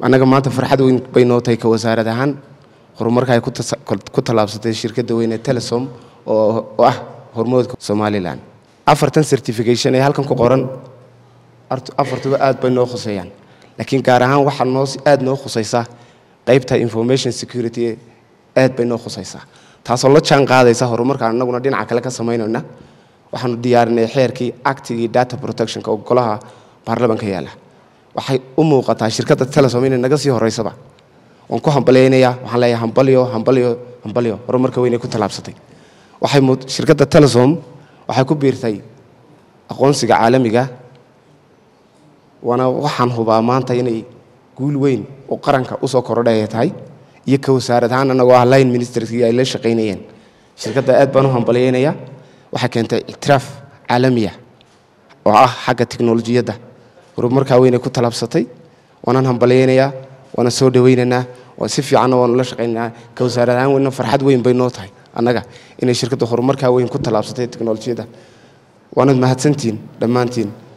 annaga maanta farxad weyn bay noo tahay ka wasaarad ahaan horumarka ay ku tallaabsatay shirkadda weyn ee telesom oo ah hormoodka somalilan afartan certification ee halkan ku qoran afartuba aad bay noo khuseeyaan laakiin gaar ahaan waxaa noo noo khusaysaa qaybta information security aad bay noo khusaysaa taasoo la jaan qaadaysa horumarkaan anaguna dhinaca kale ka samaynayna waxaanu diyaarinay xeerkii actigii data protectionka oo golaha baarlamanka yaala waxay u muuqataa shirkadda telesom inay naga sii horaysaba waan ku hambalyaynayaa waxaan leeyahay hambalyo hambalyo hambalyo horumarka weynay ku tallaabsatay waxay shirkadda telesom waxay ku biirtay aqoonsiga caalamiga waana waxaan hubaa maanta inay guul weyn oo qaranka u korodhaya tahay iyo ka wasaaradahaan annagoo ah line ministerskii ay la shaqaynayeen shirkadda aad baan u hambalyaynaya waxay keentay ictiraaf caalamiya ah oo ah xagga tiknolojiyadda urub markaa weynay ku talaabsatay waanaan hambalyaynayaa waana soo dhawaynaynaa waan si fiicanna waanu la shaqaynaynaa ka wasaar ahaan weyna farxad weyn bay noo tahay annaga inay shirkadda horumarkaa weyn ku tallaabsatay teknolojiyadda waanad mahadsantihiin dhammaantiin